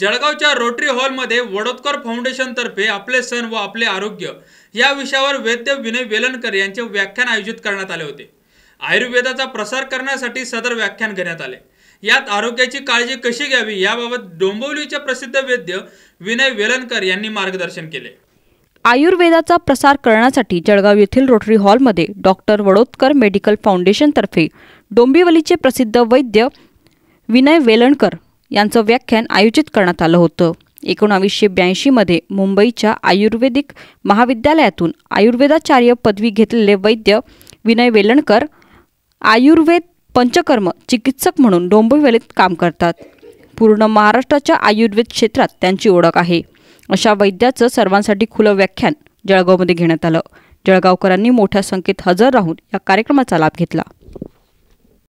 जळगावच्या रोटरी हॉलमध्ये वडोदकर तर्फे आपले सण व आपले आरोग्य या विषयावर वैद्य विनय वेलणकर यांचे व्याख्यान आयोजित करण्यात आले होते आयुर्वेदाचा प्रसार करण्यासाठी सदर व्याख्यान घेण्यात आले यात आरोग्याची काळजी कशी घ्यावी याबाबत डोंबिवलीचे प्रसिद्ध वैद्य विनय वेलणकर यांनी मार्गदर्शन केले आयुर्वेदाचा प्रसार करण्यासाठी जळगाव येथील रोटरी हॉलमध्ये डॉक्टर वडोदकर मेडिकल फाउंडेशनतर्फे डोंबिवलीचे प्रसिद्ध वैद्य विनय वेलणकर यांचं व्याख्यान आयोजित करण्यात आलं होतं एकोणावीसशे ब्याऐंशीमध्ये मुंबईच्या आयुर्वेदिक महाविद्यालयातून आयुर्वेदाचार्य पदवी घेतलेले वैद्य विनय वेलणकर आयुर्वेद पंचकर्म चिकित्सक म्हणून डोंबिवलीत काम करतात पूर्ण महाराष्ट्राच्या आयुर्वेद क्षेत्रात त्यांची ओळख आहे अशा वैद्याचं सर्वांसाठी खुलं व्याख्यान जळगावमध्ये घेण्यात आलं जळगावकरांनी मोठ्या संख्येत हजर राहून या कार्यक्रमाचा लाभ घेतला